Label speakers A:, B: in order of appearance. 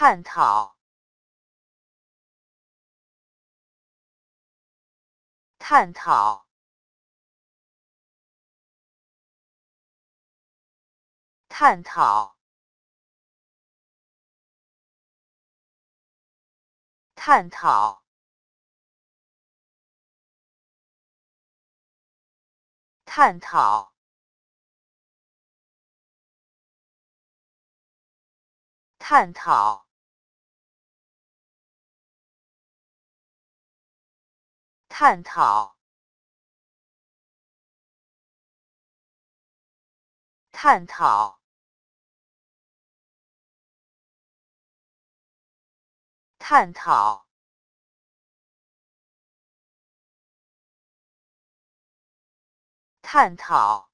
A: 探讨，探讨，探讨，探讨，探讨，探讨。探讨探讨，探讨，探讨，探讨。